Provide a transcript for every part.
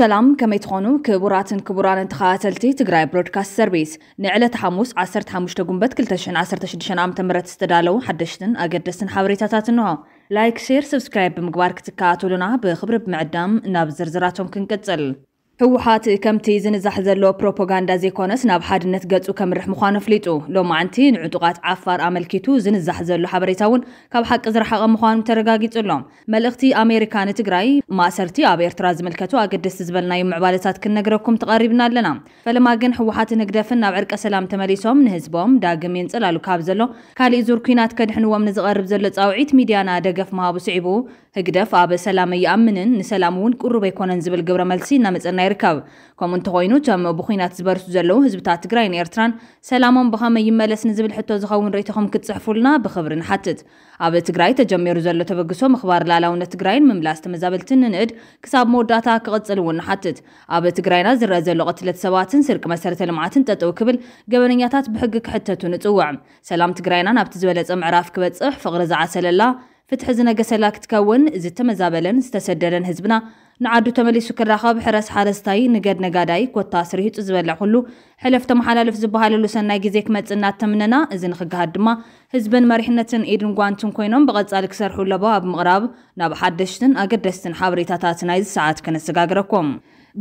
ሰላም ከመይ ትኾኑ ክቡራትን ክቡራንን ተኸታተልቲ ትግራይ ብሮድካስት ሰርቪስ ንዕለት ሓሙስ 15 ጉንበት 216 ዓ ም ዝተዳለዉ ሓደሽትን ኣገደስትን ሓበሬታታት እንሆ ላይክ ሼር ሰብስክራይብ ብምግባር ክትከኣትሉና ብክብሪ ብምዕዳም ናብ ዝርዝራቶም ክንቅጽል ህወሓት ከምቲ ዝንዛሕ ዘሎ ፕሮፓጋንዳ ዘይኮነስ ናብ ሓድነት ገፁ ከምርሕ ምዃኑ ኣፍሊጡ ሎማዓንቲ ንዕጡቓት ዓፋር ኣመልኪቱ ዝንዛሕ ዘሎ ሓበሬታ እውን ካብ ሓቂ ዝረሓቐ ምዃኑ ተረጋጊጹሎም መልእኽቲ ኣሜሪካ ንትግራይ ማእሰርቲ ኣብ ኤርትራ ዝምልከቱ ኣገደስቲ ዝበልናዩ ምዕባለታት ክንነግረኩም ተቐሪብና ኣለና ፈለማ ግን ህወሓት ንግደፍን ናብ ዕርቀ ሰላም ተመሊሶም ንህዝቦም ዳግም የንፅላሉ ካብ ዘሎ ካልእ ዙር ኩናት ከድሕንዎም ንዝቐርብ ዘሎ ፃውዒት ሚድያና ደገፍ ምሃቡ ስዒቡ ህግደፍ ኣብ ሰላም ኣይኣምንን ንሰላም እውን ቁሩብ ኣይኮነን ዝብል ግብረ መልሲ እናመፀና يركب كم انتقاينو تم بخينات زبرس زلو هزبتات غرين ايرتران سلامون بخام يملس نزبل حتو زخون ريتهم كتصحفو لنا بخبر نحتت اب تگراي تجمير زلو تبغسو مخبار لالاون تگراين مملاس تمزابلتن ند كساب موداتا كقتل ونحتت اب تگراينا زرا زلو قتلت سباتن سرق مسرته لمعاتن تطو كبل غبنياتات بحق كحتتو نصوع سلام تگراينا نابت زبل صم عراف كبصح فقر زعسللا فتحزنا قسلاك تكون زت مزابلن استسدلن حزبنا ንዓዱ ተመሊሱ ክራኸብ ሕረስ ሓረስታይ ንገድ ነጋዳይ ኮታ ስርሂፁ ዝበልዕ ኩሉ ሕለፍ ተመሓላልፍ ዝበሃለሉ ሰናይ ግዜ ክመፅና ተምነና እዚ ንክግሃድ ድማ ህዝብን መሪሕነትን ኢድን ጓንትን ኮይኖም ብቐፃሊ ክሰርሑ ለቦ ኣብ ምቕራብ ናብ ሓደሽትን ኣገደስትን ሓበሬታታት ናይዚ ሰዓት ከነሰጋግረኩም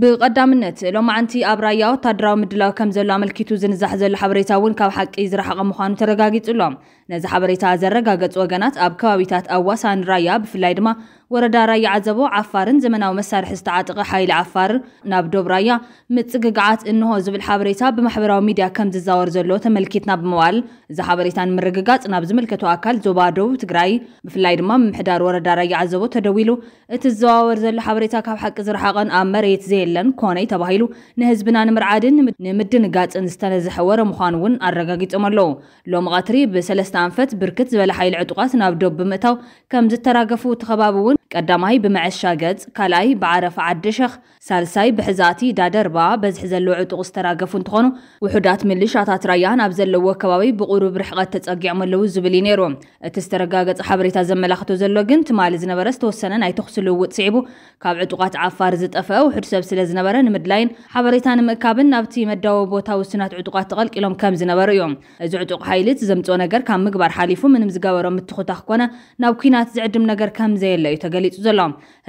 ብቐዳምነት ሎም መዓንቲ ኣብ ራያ ወታደራዊ ምድላዊ ከም ዘሎ ኣመልኪቱ ዝንዛሕ ዘሎ ሓበሬታ እውን ካብ ሓቂ ዝረሓቐ ምዃኑ ተረጋጊጹሎም ነዚ ሓበሬታ ዘረጋገፁ ወገናት ኣብ ከባቢታት ኣዋሳን ራያ ብፍላይ ድማ ወረዳ ራያ ዓዘቦ ዓፋርን ዘመናዊ መሳርሒ ዝተዓጠቐ ሓይሊ ዓፋር ናብ ዶብ ራያ ምፅግግዓት እንሆ ዝብል ሓበሬታ ብማሕበራዊ ሚድያ ከም ዝዛወር ዘሎ ተመልኪትና ብምባል እዚ ሓበሬታ ንምርግጋፅ ናብ ዝምልከቶ ኣካል ዞባ ደቡብ ትግራይ ብፍላይ ድማ ምምሕዳር ወረዳ ራያ ዓዘቦ ተደዊሉ እቲ ዝዘዋወር ዘሎ ሓበሬታ ካብ ሓቂ ዝረሓቐን ኣብ መሬት ዘየለን ኮነይ ተባሂሉ ንህዝብና ንምርዓድን ንምድንጋፅን ዝተነዝሐ ወረ ምዃኑ እውን ኣረጋጊፆም ኣለው ሎሚ ቀትሪ ብሰለስተ سانفت بركت زبل حيل عدوقات ناب دوب متاو كم زت تراقفو تخبابون قدامهاي بمعش شاقت كالاي بعرف عدشخ سالساي بحزاتي دادر با بز حزلو عدوقس تراقفو انتخونو وحدات من لشاتات رايان ابزلو وكواوي بقورو برحغات تتقع ملو زبلي نيرو تستراقاقت حبري تازم ملاختو زلو قن تمالي زنبرس توسنا ناي تخسلو وتسعبو كاب عدوقات عفار زت افا وحد سبسل نمدلاين حبري تان نابتي مدو بوتاو سنات عدوقات تغل كلوم كام زنبرا يوم ازو عدوق حيلت زمتو نقر كام ምግባር ሓሊፉ ምንም ዝገበሮ ምትኹታ ክኮነ ናብ ኩናት ዝዕድም ነገር ከምዘየለ እዩ ተገሊጹ ዘሎ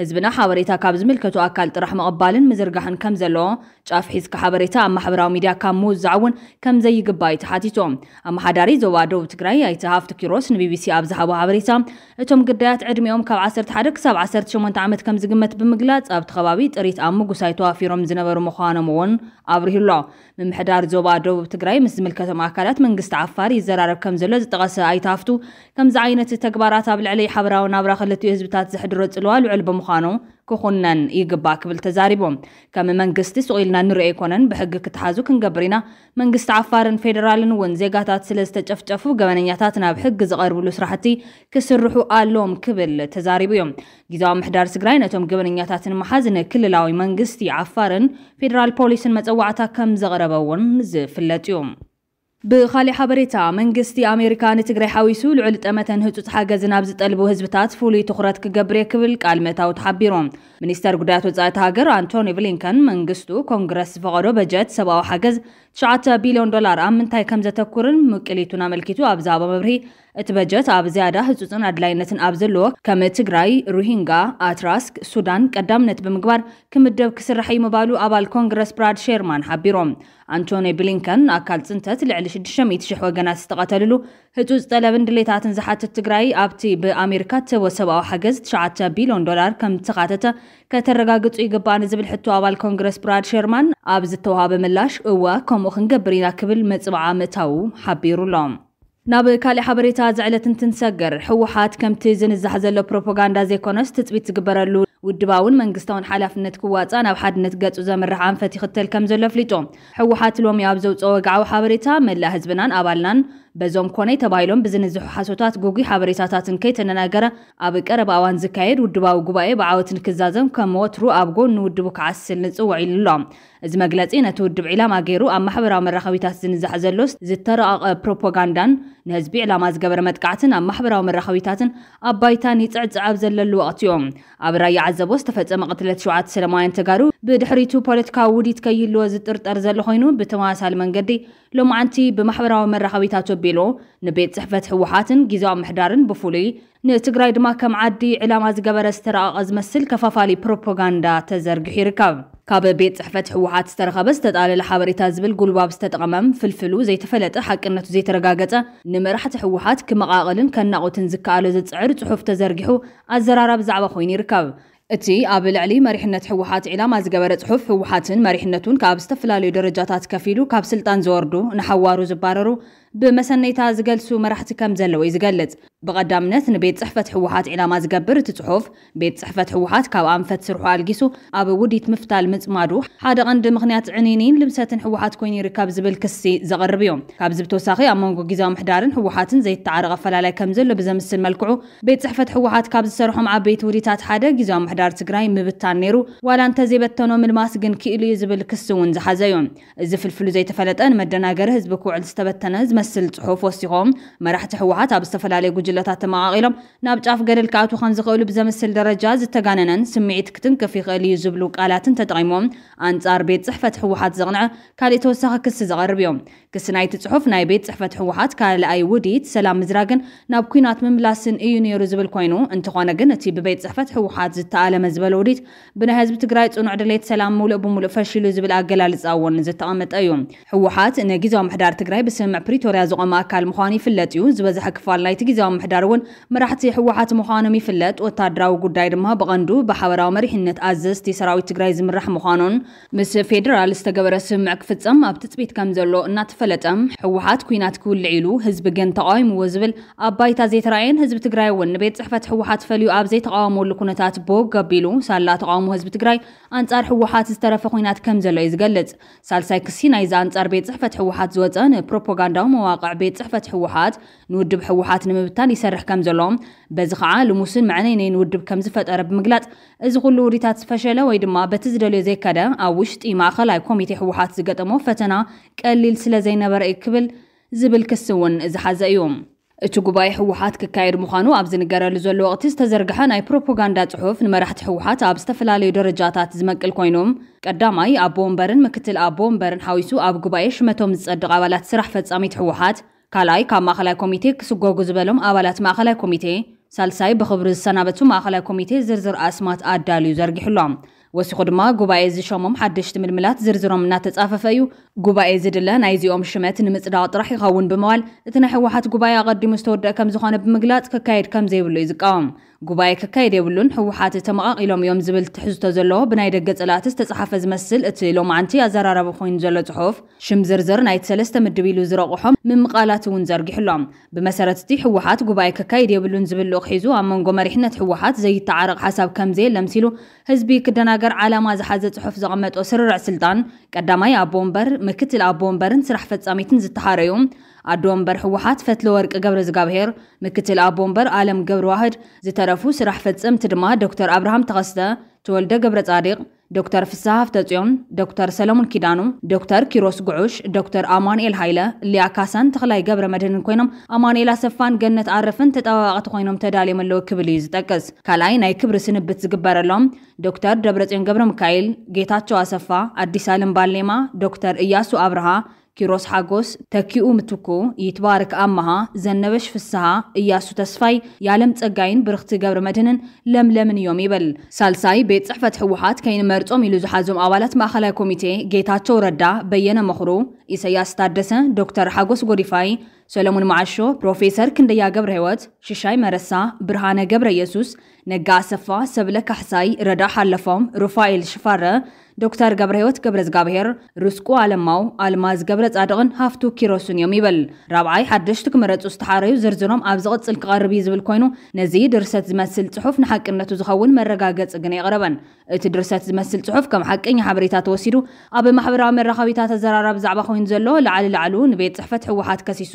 ህዝብና ሓበሬታ ካብ ዝምልከቱ ኣካል ጥራሕ ምቕባልን ምዝርጋሕን ከም ዘለዎ ጫፍ ሒዝካ ሓበሬታ ኣብ ማሕበራዊ ሚድያ ካብ ምውዛዕ እውን ከምዘይግባእ እዩ ተሓቲቶ ኣመሓዳሪ ዞባ ደቡብ ትግራይ ኣይተ ሃፍቲ ኪሮስ ንቢቢሲ ኣብ ዝሃቦ ሓበሬታ እቶም ግዳያት ዕድሚኦም ካብ 11 ክሳብ 18 ዓመት ከም ዝግመት ብምግላጽ ኣብቲ ከባቢ ጥሪት ኣብ ምጉሳይ ተዋፊሮም ዝነበሩ ምዃኖም እውን ኣብሪህሎ ምምሕዳር ዞባ ደቡብ ትግራይ ምስ ዝምልከቶም ኣካላት መንግስቲ ዓፋር ይዘራረብ ከም ዘሎ ዝጠቐሰ ኣገዳሲ ኣይታፍቱ ከምዚ ዓይነት ተግባራት ኣብ ልዕሊ ሓበራዊ ናብራ ክልቲኡ ህዝብታት ዘሕድሮ ፅልዋ ልዑል ብምዃኑ ክኹነን ይግባእ ክብል ተዛሪቦም ከም መንግስቲ ስቕ ኢልና ንሪኦ ይኮነን ብሕጊ ክትሓዙ ክንገብር ኢና መንግስቲ ዓፋርን ፌደራልን እውን ዜጋታት ስለ ዝተጨፍጨፉ ገበነኛታት ናብ ሕጊ ዝቐርብሉ ስራሕቲ ክስርሑ ኣሎም ክብል ተዛሪቡ እዮም ግዜዊ ምሕዳር ትግራይ ነቶም ገበነኛታት ንምሓዝ ንክልላዊ መንግስቲ ዓፋርን ፌደራል ፖሊስን መፀዋዕታ ከም ዘቕረበ እውን ዝፍለጥ እዩ ብኻልእ ሓበሬታ መንግስቲ ኣሜሪካ ንትግራይ ሓዊሱ ልዑል ጠመተን ህፁፅ ሓገዝ ናብ ዝጠልቡ ህዝብታት ፍሉይ ትኩረት ክገብር እየ ክብል ቃል ምእታው ተሓቢሮም ሚኒስተር ጉዳያት ወፃእቲ ሃገር ኣንቶኒ ብሊንከን መንግስቱ ኮንግረስ ዝፈቐዶ በጀት ሰብኣዊ ሓገዝ 9 ቢልዮን ዶላር ኣብ ምንታይ ከም ዘተኩርን ምቅሊቱን ኣመልኪቱ ኣብ ዛዕባ መብርሂ እቲ በጀት ኣብ ዝያዳ ህፁፅን ኣድላይነትን ኣብ ዘለዎ ከም ትግራይ ሩሂንጋ ኣትራስክ ሱዳን ቀዳምነት ብምግባር ክምደብ ክስራሕ እዩ ምባሉ ኣባል ኮንግረስ ብራድ ሸርማን ሓቢሮም ኣንቶኒ ብሊንከን ኣካል ፅንተት ልዕሊ 600,000 ወገናት ዝተቐተልሉ ህፁፅ ጠለብን ድሌታትን ዝሓትት ትግራይ ኣብቲ ብኣሜሪካ እትህቦ ሰብኣዊ ሓገዝ 9 ቢልዮን ዶላር ከም ዝተኻተተ ከተረጋግፁ ይግባእ ንዝብል ሕቶ ኣባል ኮንግረስ ብራድ ሸርማን ኣብ ዝተዋሃበ ምላሽ እዋ ከምኡ ክንገብር ኢና ክብል መፅባዓ ምእታው ሓቢሩሎም ናብ ካልእ ሓበሬታ ዝዕለት እንትንሰገር ሕወሓት ከምቲ ዝንዛሕ ዘሎ ፕሮፓጋንዳ ዘይኮነስ ትፅቢት ዝግበረሉ ውድባውን መንግስታውን ሓላፍነት ክዋፃ ናብ ሓድነት ገፁ ዘምርሕ ኣንፈት ይኽተል ከም ዘሎ ኣፍሊጦም ሕወሓት ሎሚ ኣብ ዘውፅኦ ወግዓዊ ሓበሬታ መላእ ህዝብናን ኣባልናን በዞም ኮነ ተባሂሎም ብዝንዝሑ ሓሶታት ጉጉይ ሓበሬታታትን ከይተነናገረ ኣብ ቀረባ እዋን ዝካየድ ውድባዊ ጉባኤ ብዓወት ንክዛዘም ከም ወትሩ ኣብ ጎኑ ውድቡ ክዓስል ንፅውዕ ኢሉ ኣሎ እዚ መግለፂ ነቲ ውድብ ዒላማ ገይሩ ኣብ ማሕበራዊ መራኸቢታት ዝንዛሕ ዘሎ ዝተረቐቐ ፕሮፓጋንዳን ንህዝቢ ዕላማ ዝገበረ መጥቃዕትን ኣብ ማሕበራዊ መራኸቢታትን ኣብ ባይታን ይፅዕፅዓብ ዘለሉ ወቅቲ እዮም ኣብ ራያ ዓዘቦ ዝተፈፀመ ቅትለት ሸውዓተ ሰለማውያን ተጋሩ ብድሕሪቱ ፖለቲካዊ ውዲት ከይልዎ ዝጥርጠር ዘሎ ኮይኑ ብተመሳሳሊ መንገዲ ሎማዓንቲ ብማሕበራዊ መራኸቢታት ኣቢሉ ንቤት ፅሕፈት ሕወሓትን ግዜዊ ምሕዳርን ብፍሉይ ንትግራይ ድማ ከም ዓዲ ዕላማ ዝገበረ ዝተረቐቐ ዝመስል ከፋፋሊ ፕሮፓጋንዳ ተዘርጊሑ ይርከብ ካብ ቤት ፅሕፈት ሕወሓት ዝተረኸበ ዝተጣለለ ሓበሬታ ዝብል ጉልባብ ዝተጠቐመም ፍልፍሉ ዘይተፈለጠ ሓቅነቱ ዘይተረጋገፀ ንመራሕቲ ሕወሓት ክመቓቐልን ከናቑትን ዝከኣሎ ዝፅዕር ፅሑፍ ተዘርጊሑ ኣዘራራ ብዛዕባ ኮይኑ ይርከብ እቲ ኣብ ልዕሊ መሪሕነት ሕወሓት ዕላማ ዝገበረ ጽሑፍ ህወሓትን መሪሕነቱን ካብ ዝተፈላለዩ ደረጃታት ከፊሉ ካብ ስልጣን ዝወርዱ ንሓዋሩ ዝባረሩ ብመሰነይታ ዝገልሱ መራሕቲ ከም ዘለዎ እዩ ዝገልጽ ብቐዳምነት ንቤት ፅሕፈት ሕወሓት ዕላማ ዝገብር እቲ ጽሑፍ ቤት ፅሕፈት ሕወሓት ካብ ኣንፈት ስርሑ ኣልጊሱ ኣብ ውዲት ምፍታል ምፅማዱ ሓደ ቀንዲ ምክንያት ዕኒኒን ልምሰትን ሕወሓት ኮይኑ ይርከብ ዝብል ክሲ ዘቕርብ እዮም ካብዚ ብተወሳኺ ኣብ መንጎ ግዜዊ ምሕዳርን ሕወሓትን ዘይተዓረቕ ኣፈላላይ ከም ዘሎ ብዘምስል መልክዑ ቤት ፅሕፈት ሕወሓት ካብ ዝሰርሖም ዓበይቲ ውዲታት ሓደ ግዜዊ ምሕዳር ትግራይ ምብታን ነይሩ ዋላ እንተዘይበተኖ ምልማስ ግን ክኢሉ እዩ ዝብል ክሲ እውን ዝሓዘ እዮም እዚ ፍልፍሉ ዘይተፈለጠ ንመደናገሪ ህዝቢ ክውዕል ዝተበተነ ዝመስል ጽሑፍ ወሲኾም መራሕቲ ሕወሓት ኣብ ዝተፈላለዩ ጉጅለታት ተመቓቒሎም ናብ ጫፍ ገደል ክኣቱ ከም ዝኽእሉ ብዘመስል ደረጃ ዝተጋነነን ስምዒት ክትንክፍ ይኽእል እዩ ዝብሉ ቃላትን ተጠቒሞም ኣንጻር ቤት ጽሕፈት ሕወሓት ዘቕንዐ ካልእ ተወሳኺ ክሲ ዘቐርብ እዮም ክሲ ናይቲ ጽሑፍ ናይ ቤት ጽሕፈት ሕወሓት ካልኣይ ውዲት ሰላም ምዝራግን ናብ ኩናት ምምላስን እዩ ነይሩ ዝብል ኮይኑ እንትኾነ ግን እቲ ብቤት ጽሕፈት ሕወሓት ዝተኣለመ ዝበለ ውዲት ብናይ ህዝቢ ትግራይ ጽኑዕ ድሌት ሰላም ምሉእ ብምሉእ ፈሺሉ ዝብል ኣገላልጻ እውን ዝተቐመጠ እዩ ሕወሓት ንግዜዊ ምሕዳር ትግራይ ብስምዕ ፕሪቶ ፕሪቶርያ ዝቖመ ኣካል ምዃኑ ይፍለጥ እዩ ዝበዝሐ ክፋል ናይቲ ግዜያዊ ምሕዳር እውን መራሕቲ ሕወሓት ምዃኖም ይፍለጥ ወታደራዊ ጉዳይ ድማ ብቐንዱ ብሓበራዊ መሪሕነት ኣዘዝቲ ሰራዊት ትግራይ ዝምራሕ ምዃኑን ምስ ፌደራል ዝተገበረ ስምዕ ክፍፀም ኣብ ትፅቢት ከም ዘሎ እናተፈለጠ ሕወሓት ኩናት ክውልዕ ኢሉ ህዝቢ ገን ተቃዊምዎ ዝብል ኣብ ባይታ ዘይተረኣየን ህዝቢ ትግራይ እውን ንቤት ፅሕፈት ሕወሓት ፈልዩ ኣብ ዘይተቃወመሉ ኩነታት ቦግ ኣቢሉ ሳላ ተቃውሞ ህዝቢ ትግራይ ኣንጻር ሕወሓት ዝተረፈ ኩናት ከም ዘሎ እዩ ዝገልጽ ሳልሳይ ክሲ ናይዚ ኣንጻር ቤት ፅሕፈት ሕወሓት ዝወፀ ንፕሮፓጋንዳዊ مواقع بيت صحفه حوحات نودب حوحات نمبتان يسرح كم زلوم بز خعا لموسن معنين نودب كم زفت ارب مقلات از غل فشلة ويدما بتزدلي زي كده او وشت اما خلاي كوميتي حوحات زقت مو فتنا كالليل سلا زي نبر كبل زبل كسون از حزا እቲ ጉባኤ ህወሓት ክካየድ ምዃኑ ኣብ ዝንገረሉ ዘሎ ወቅቲ ዝተዘርግሐ ናይ ፕሮፓጋንዳ ፅሑፍ ንመራሕቲ ህወሓት ኣብ ዝተፈላለዩ ደረጃታት ዝመቅል ኮይኖም ቀዳማይ ኣቦ ወንበርን ምክትል ኣቦ ወንበርን ሓዊሱ ኣብ ጉባኤ ሽመቶም ዝፀድቕ ኣባላት ስራሕ ፈፃሚት ህወሓት ካልኣይ ካብ ማእኸላይ ኮሚቴ ክስጎጉ ዝበሎም ኣባላት ማእኸላይ ኮሚቴ ሳልሳይ ብክብሪ ዝሰናበቱ ማእኸላይ ኮሚቴ ዝርዝር ኣስማት ኣዳልዩ ዘርጊሕሎም ወሲኹ ድማ ጉባኤ ዝሸሞም ሓደሽቲ ምልምላት ዝርዝሮም እናተጻፈፈ እዩ ጉባኤ ዝድለ ናይ እዚኦም ሽመት ንምጽዳቕ ጥራሕ ይኸውን ብምባል እቲ ናይ ሕወሓት ጉባኤ ኣቐዲሙ ዝተወድአ ከም ዝኾነ ብምግላጽ ክካየድ ከም ዘይብሉ እዩ ዝቃወም جوباي ككايد يبلون حوحات تمقاق إلوم يوم زبل تحزو تزلوه بنايد قتلات استسحف زمسل اتلو معنتي أزرار بخوين زل تحوف شم زرزر نايد سلست مدبيلو زراقوحم من مقالات ونزر جحلوم بمسارتتي حوحات جوباي ككايد يبلون زبلو خيزو عمان قمر إحنا تحوحات زي التعارق حساب كامزي لمسيلو هزبي كدناقر على ما زحازة تحوف زغمت أسرر سلطان قدامي أبومبر مكتل أبومبرن سرح فتساميتن زي ኣዶ ወንበር ህወሓት ፈትለ ወርቂ ገብረ ዝጋብሄር ምክትል ኣቦ ወንበር ኣለም ገብሪ ዋህድ ዝተረፉ ስራሕ ፈፀምቲ ድማ ዶክተር ኣብርሃም ተኸስተ ተወልደ ገብረ ጻዲቅ ዶክተር ፍስሓ ሃፍተፅዮን ዶክተር ሰለሞን ኪዳኑ ዶክተር ኪሮስ ጉዑሽ ዶክተር ኣማንኤል ሃይለ ልያ ካሳን ተኽላይ ገብረ መድህንን ኮይኖም ኣማንኤል ኣሰፋን ገነት ኣረፍን ተጠባባቕቲ ኮይኖም ተዳልዮም ኣለዉ ክብል እዩ ዝጠቅስ ካልኣይ ናይ ክብሪ ስንብት ዝግበረሎም ዶክተር ደብረፅዮን ገብረ ሚካኤል ጌታቸው ኣሰፋ ኣዲስ ኣለም ባሌማ ዶክተር እያሱ ኣብርሃ ኪሮስ ሓጎስ፣ ተኪኡ ምትኩ፣ ይትባርክ ኣመሃ፣ ዘነበሽ ፍስሃ፣ እያሱ ተስፋይ፣ የዓለም ፀጋይን ብርክቲ ገብረ መድህንን ለምለምን እዮም ይብል። ሳልሳይ ቤት ፅሕፈት ህወሓት ከይንመርፆም ኢሉ ዝሓዞም ኣባላት ማእኸላይ ኮሚቴ ጌታቸው ረዳ፣ በየነ መኽሩ፣ ኢሰያስ ታደሰ፣ ዶክተር ሓጎስ ጎዲፋይ፣ ሰሎሞን ማዓሾ፣ ፕሮፌሰር ክንደያ ገብረ ህይወት፣ ሽሻይ መረሳ፣ ብርሃነ ገብረ ኢየሱስ፣ ነጋ ኣሰፋ፣ ሰብለ ካሕሳይ፣ ረዳ ሓለፎም፣ ሩፋኤል ሽፋረ ዶክተር ገብረ ህይወት ገብረ እግዚኣብሔር ርስቁ ኣለማው ኣልማዝ ገብረ ጻድቕን ሃፍቱ ኪሮስን እዮም ይብል ራብዓይ ሓደሽቲ ክመረፁ ዝተሓረዩ ዝርዝሮም ኣብ ዝቕፅል ክቐርብ እዩ ዝብል ኮይኑ ነዚ ድርሰት ዝመስል ጽሑፍ ንሓቅነቱ ዝኸውን መረጋገፂ ግን የቕረበን እቲ ድርሰት ዝመስል ጽሑፍ ከም ሓቀኛ ሓበሬታ ተወሲዱ ኣብ ማሕበራዊ መራኸቢታት ኣዘራራብ ዛዕባ ኮይኑ ዘሎ ላዕሊ ላዕሉ ንቤት ፅሕፈት ሕወሓት ከሲሱ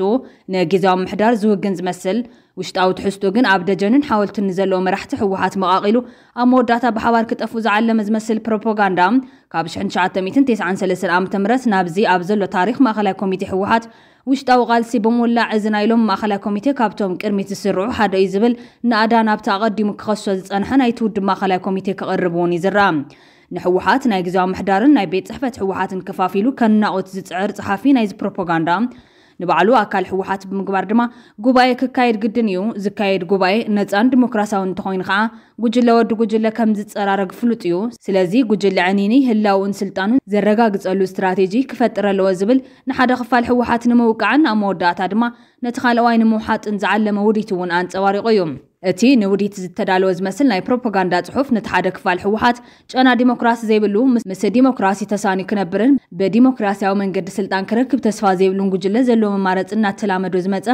ንግዜዊ ምሕዳር ዝውግን ዝመስል ውሽጣዊ ትሕዝቶ ግን ኣብ ደጀንን ሓወልትን ንዘለዎ መራሕቲ ሕወሓት መቓቒሉ ኣብ መወዳእታ ብሓባር ክጠፉ ዝዓለመ ዝመስል ፕሮፓጋንዳ ካብ 1993 ዓ ም ናብዚ ኣብ ዘሎ ታሪክ ማእኸላይ ኮሚቴ ሕወሓት ውሽጣዊ ቃልሲ ብሙላዕ እዝና ኢሎም ማእኸላይ ኮሚቴ ካብቶም ቅድሚት ዝስርዑ ሓደ እዩ ዝብል ንኣዳ ናብቲ ኣቐዲሙ ክኸሶ ዝጸንሐ ናይቲ ውድብ ማእኸላይ ኮሚቴ ከቕርብ እውን ይዝራእ ንሕወሓት ናይ ግዜዊ ምሕዳርን ናይ ቤት ፅሕፈት ሕወሓትን ከፋፊሉ ከናቆት ዝፅዕር ፀሓፊ ናይዚ ፕሮፓጋንዳ ንባዕሉ ኣካል ሕወሓት ብምግባር ድማ ጉባኤ ክካየድ ግድን እዩ ዝካየድ ጉባኤ ነፃን ዲሞክራሲያዊ እንተኮይኑ ከዓ ጉጅለ ወዲ ጉጅለ ከም ዝፀራረግ ፍሉጥ እዩ ስለዚ ጉጅለ ዕኒኒ ህላውን ስልጣኑን ዘረጋግፀሉ እስትራቴጂ ክፈጥር ኣለዎ ዝብል ንሓደ ክፋል ሕወሓት ንምውቃዕን ኣብ መወዳእታ ድማ ነቲ ካልኣዋይ ንምውሓጥን ዝዓለመ ውዲት እውን ኣንፀባሪቑ እዩ እቲ ንውዲት ዝተዳለወ ዝመስል ናይ ፕሮፓጋንዳ ፅሑፍ ነቲ ሓደ ክፋል ህወሓት ጨና ዲሞክራሲ ዘይብሉ ምስ ዲሞክራሲ ተሳንዩ ክነብርን ብዲሞክራሲያዊ መንገዲ ስልጣን ክረክብ ተስፋ ዘይብሉን ጉጅለ ዘለዎ መማረፂ እናተላመዶ ዝመፀ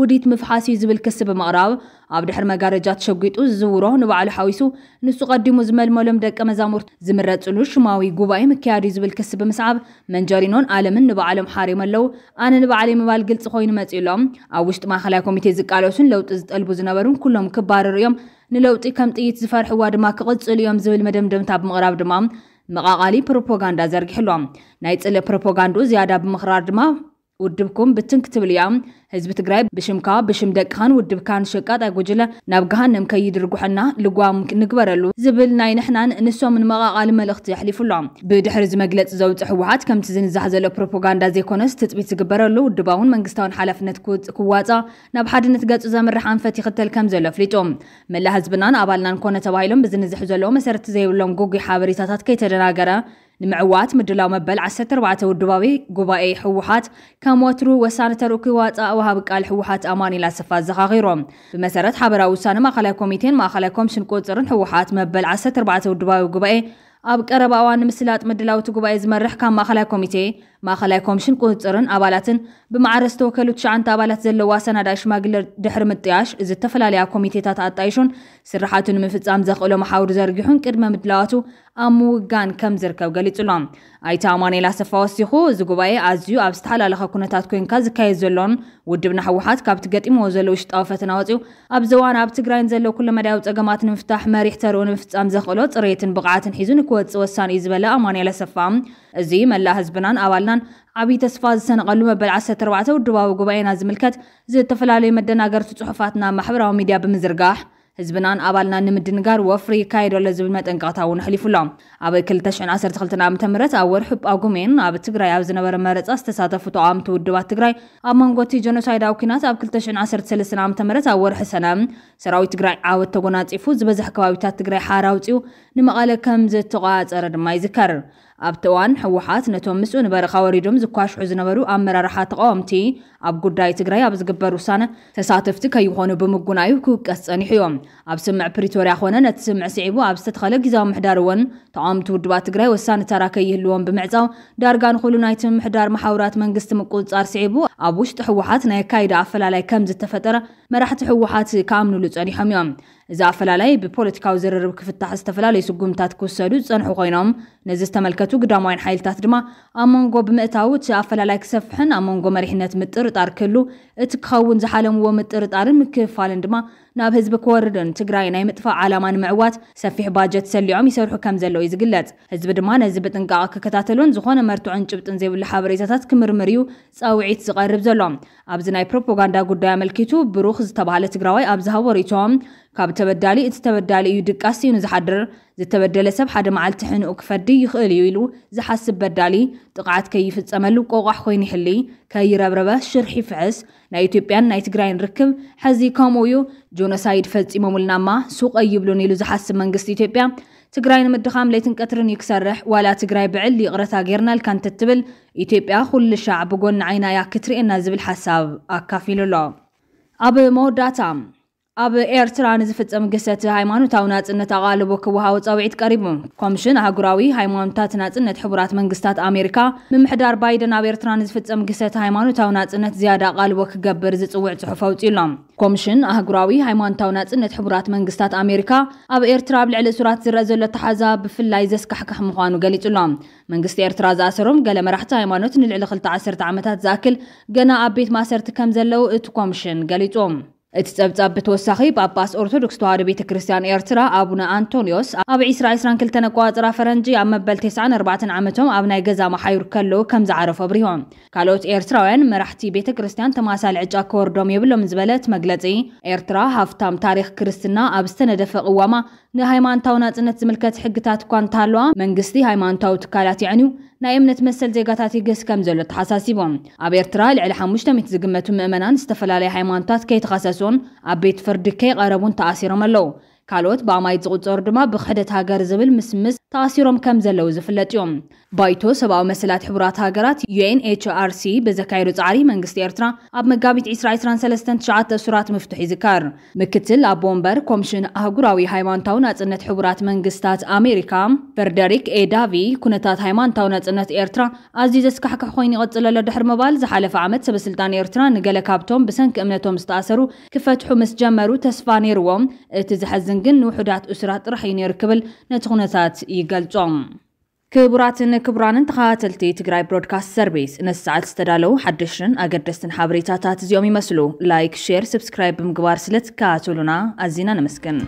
ውዲት ምፍሓስ እዩ ዝብል ክስ ብምቕራብ ኣብ ድሕሪ መጋረጃ ተሸጒጡ ዝዝውሮ ንባዕሉ ሓዊሱ ንሱ ቀዲሙ ዝመልመሎም ደቀ መዛሙርት ዝምረፅሉ ሽማዊ ጉባኤ ምክያድ እዩ ዝብል ክስ ብምስዓብ መንጀሪኖን ኣለምን ንባዕሎም ሓሪም ኣለው ኣነ ንባዕለይ ምባል ግልፂ ኮይኑ መፂኢሎም ኣብ ውሽጢ ማእኸላይ ኮሚቴ ዝቃለሱን ለውጢ ዝጠልቡ ዝነበሩን ኩሎም ክባረሩ እዮም ንለውጢ ከም ጥይት ዝፈርሕዋ ድማ ክቕፅሉ እዮም ዝብል መደምደምታ ብምቕራብ ድማ መቓቓሊ ፕሮፓጋንዳ ዘርጊሕሎም ናይ ፅልእ ፕሮፓጋንድኡ ዝያዳ ብምኽራር ድማ ودبكم بتنكتب اليوم هزب تقرأ بشمكا بشم دكان ودبكان شقات أقولها نبغان نمك يدرجو حنا لقام نكبر له زبل ناي نحنا نسوا من مغا عالم الاختي حلي فلهم بدحرز مجلات زود حوات كم تزن زحزة لبروباغندا زي كونس تتبي تكبر له ودباون من قستان حالة فنت كود قواتا نبحد نتقط زمن رحان فتي قتل كم زلا فليتهم ملا هزبنا أبالنا كونا توايلهم بزن زحزة لهم سرت زي ولهم جوجي حابري تاتات كي نمعوات مدلاو مبل عسات ربعة ودباوي قبائي حووحات كامواترو وسانة روكي واتا وهاب قال حوحات اماني لاسفاز زخاغيروم بمسارة حابرا وسانة ما خلا كوميتين ما خلا كومشن كوترن حووحات مبل عسات ربعة ودباوي قبائي أبك أربعوان مسلات مدلاو تقبائي زمرح كام ما خلا كوميتين ማእኸላይ ኮሚሽን ቁፅርን ኣባላትን ብማዕረ ዝተወከሉ 9 ኣባላት ዘለዋ ሰናዳይ ሽማግለ ድሕሪ ምጥያሽ ዝተፈላለያ ኮሚቴታት ኣጣይሹን ስራሓቱ ንምፍፃም ዘኽእሎ መሓውሪ ዘርጊሑን ቅድመ ምድላዋቱ ኣብ ምውጋን ከም ዝርከብ ገሊጹሎም ኣይታ ኣማኔላ ሰፋ ወሲኹ እዚ ጉባኤ ኣዝዩ ኣብ ዝተሓላለኸ ኩነታት ኮይንካ ዝካየድ ዘሎን ውድብና ህወሓት ካብቲ ገጢምዎ ዘሎ ውሽጣዊ ፈተና ወፂኡ ኣብ ዘዋን ኣብ ትግራይን ዘሎ ኩሎ መዳያዊ ፀገማት ንምፍታሕ መሪሕ ተርኡ ንምፍፃም ዘኽእሎ ፅሬትን ብቕዓትን ሒዙ ንክወፅእ ወሳኒ እዩ ዝበለ ኣማኔላ ሰፋ እዚ መላእ ህዝብናን ኣባልና ፓርላማን ዓብዪ ተስፋ ዝሰነቐሉ መበል 14 ውድባዊ ጉባኤና ዝምልከት ዝተፈላለዩ መደናገርቲ ጽሑፋትና ማሕበራዊ ሚድያ ብምዝርጋሕ ህዝብናን ኣባልና ንምድንጋር ወፍሪ ይካየድ ዝብል መጠንቀቕታ እውን ኣሕሊፉሎም ኣብ 212 ዓ ም ኣብ ወርሒ ጳጉሜን ኣብ ትግራይ ኣብ ዝነበረ መረፃ ዝተሳተፉ ተቃምቲ ውድባት ትግራይ ኣብ መንጎቲ ጀኖሳይዳዊ ኩናት ኣብ 213 ዓ ም ኣብ ወርሒ ሰነ ሰራዊት ትግራይ ዓወት ተጎናፂፉ ዝበዝሕ ከባቢታት ትግራይ ሓራ ንመቐለ ከም ዝተቆፃፀረ ድማ ይዝከር ኣብቲ እዋን ሕወሓት ነቶም ምስኡ ንበረኻ ወሪዶም ዝኳሽዑ ዝነበሩ ኣመራርሓ ተቃወምቲ ኣብ ጉዳይ ትግራይ ኣብ ዝግበር ውሳነ ተሳተፍቲ ከይኮኑ ብምጉናዩ ክውቀስ ፀኒሑ እዮም ኣብ ስምዕ ፕሪቶርያ ኮነ ነቲ ስምዕ ስዒቡ ኣብ ዝተተኸለ ግዜዊ ምሕዳር እውን ተቃወምቲ ውድባት ትግራይ ወሳኒ ተራ ከይህልዎም ብምዕፃው ዳርጋ ንኩሉ ናይቲ ምሕዳር ማሕበራት መንግስቲ ምቁፅፃር ስዒቡ ኣብ ውሽጢ ሕወሓት ናይ ኣካይዳ ኣፈላላይ ከም ዝተፈጠረ መራሕቲ ሕወሓት ካኣምንሉ ፀኒሖም እዮም እዚ ኣፈላላይ ብፖለቲካዊ ዝርርብ ክፍታሕ ዝተፈላለዩ ስጉምታት ክውሰዱ ዝፀንሑ ኮይኖም ነዚ ዝተመልከቱ ግዳማውያን ሓይልታት ድማ ኣብ መንጎ ብምእታው እቲ ኣፈላላይ ክሰፍሕን ኣብ መንጎ መሪሕነት ምጥርጣር ክህሉ እቲ ክኸውን ዝሓለምዎ ምጥርጣርን ምክፋልን ድማ ናብ ህዝቢ ክወርድን ትግራይ ናይ ምጥፋእ ዓላማ ንምዕዋት ሰፊሕ ባጀት ሰሊዖም ይሰርሑ ከም ዘለዉ እዩ ዝግለጽ ህዝቢ ድማ ነዚ ብጥንቃቐ ክከታተሉን ዝኾነ መርትዑን ጭብጥን ዘይብሉ ሓበሬታታት ክምርምር እዩ ፃውዒት ዝቐርብ ዘሎ ኣብዚ ናይ ፕሮፓጋንዳ ጉዳይ ኣመልኪቱ ብሩኽ ዝተባሃለ ትግራዋይ ኣብዝሃቦ ዝሃቦ ርእቶም ካብ ተበዳሊ እቲ ተበዳሊ እዩ ድቃስ እዩ ንዝሓድር ዝተበደለ ሰብ ሓደ መዓልቲ ሕንኡ ክፈዲ ይኽእል እዩ ኢሉ ዝሓስብ በዳሊ ጥቕዓት ከይፍፀመሉ ቆቋሕ ኮይኑ ይሕሊ ከይረብረበ ሽርሒ ፍዕስ ናይ ኢትዮጵያን ናይ ትግራይን ርክብ ሕዚ ከምኡ እዩ ጆኖሳይድ ፈፂሞምልናማ ሱቀ ይብሉን ኢሉ ዝሓስብ መንግስቲ ኢትዮጵያ ትግራይ ንምድኻም ለይትን ቀትርን እዩ ክሰርሕ ዋላ ትግራይ ብዕል ይቕረታ ጌርና ኢልካ እንትትብል ኢትዮጵያ ኩሉ ሻዕ ብጎኒ ዓይና እያ ክትርእየና ዝብል ሓሳብ ኣካፊሉ ኣሎ ኣብ መወዳእታ ኣብ ኤርትራ ንዝፍፀም ግሰት ሃይማኖታዊ ናፅነት ኣቓልቦ ክወሃቦ ፀውዒት ቀሪቡ ኮሚሽን ኣህጉራዊ ሃይማኖታት ናፅነት ሕቡራት መንግስታት ኣሜሪካ ምምሕዳር ባይደን ኣብ ኤርትራ ንዝፍፀም ግሰት ሃይማኖታዊ ናፅነት ዝያዳ ኣቓልቦ ክገብር ዝፅውዕ ጽሑፍ ኣውፂሎም ኮሚሽን ኣህጉራዊ ሃይማኖታዊ ናፅነት ሕቡራት መንግስታት ኣሜሪካ ኣብ ኤርትራ ኣብ ልዕሊ እሱራት ዝረአ ዘሎ ተሓዛ ብፍላይ ዘስካሕካሕ ምዃኑ ገሊጹሎም መንግስቲ ኤርትራ ዝኣሰሮም ገለ መራሕቲ ሃይማኖት ንልዕሊ 2 ዓመታት ዝኣክል ገና ኣብ ቤት ማእሰርቲ ከም ዘለው እቲ ኮሚሽን ገሊጹ እቲ ጸብጻብ ብተወሳኺ ጳጳስ ኦርቶዶክስ ተዋህዶ ቤተ ክርስትያን ኤርትራ ኣቡነ ኣንቶኒዮስ ኣብ 2022 ኣቋፅራ ፈረንጂ ኣብ መበል 94 ዓመቶም ኣብ ናይ ገዛ መሓይር ከለዉ ከም ዝዓረፉ ኣብሪሆም ካልኦት ኤርትራውያን መራሕቲ ቤተ ክርስትያን ተማሳሊ ዕጫ ከወርዶም የብሎም ዝበለት መግለፂ ኤርትራ ሃፍታም ታሪክ ክርስትና ኣብ ዝተነደፈ ቅዋማ ንሃይማኖታዊ ናፅነት ዝምልከት ሕግታት እኳ እንተሃለዋ መንግስቲ ሃይማኖታዊ ትካላት ይዕንዩ ናይ እምነት መሰል ዜጋታት ይግስ ከም ዘሎ ተሓሳሲቦም ኣብ ኤርትራ ልዕሊ 500 ዝግመቱ ምእመናን ዝተፈላለየ ሃይማኖታት ከይተኸሰሱን ኣብ ቤት ፍርዲ ከይቀረቡን ተኣሲሮም ኣለው ካልኦት ብኣማይት ዝቁፀሩ ድማ ብክሕደት ሃገር ዝብል ምስምስ ተኣሲሮም ከም ዘለዉ ዝፍለጥ እዮም ባይቶ ሰብኣዊ መሰላት ሕቡራት ሃገራት ዩኤንኤችአርሲ ብዘካየዱ ፃዕሪ መንግስቲ ኤርትራ ኣብ መጋቢት 2023 9 ሱራት ምፍቱሕ ይዝከር ምክትል ኣቦ ወንበር ኮሚሽን ኣህጉራዊ ሃይማኖታዊ ናፅነት ሕቡራት መንግስታት ኣሜሪካ ቨርደሪክ ኤዳቪ ኩነታት ሃይማኖታዊ ናፅነት ኤርትራ ኣዝዩ ዘስካሕካሕ ኮይኑ ይቐፅል ኣሎ ድሕሪ ምባል ዝሓለፈ ዓመት ሰበስልጣን ኤርትራ ንገለ ካብቶም ብሰንኪ እምነቶም ዝተኣሰሩ ክፈትሑ ምስ ጀመሩ ተስፋ ነይርዎም እቲ ዝሐዝን ግን ንውሕዳት እስራት ጥራሕ እዩ ነይሩ ክብል ነቲ ኩነታት ይገልጾም ክቡራትን ክቡራንን ተኸታተልቲ ትግራይ ብሮድካስት ሰርቪስ ነዚ ዝተዳለዉ ሓደሽትን ኣገደስትን ሓበሬታታት እዚኦም ይመስሉ ላይክ ሼር ስብስክራይብ ብምግባር ስለ ትከታተሉና ኣዝና ነመስግን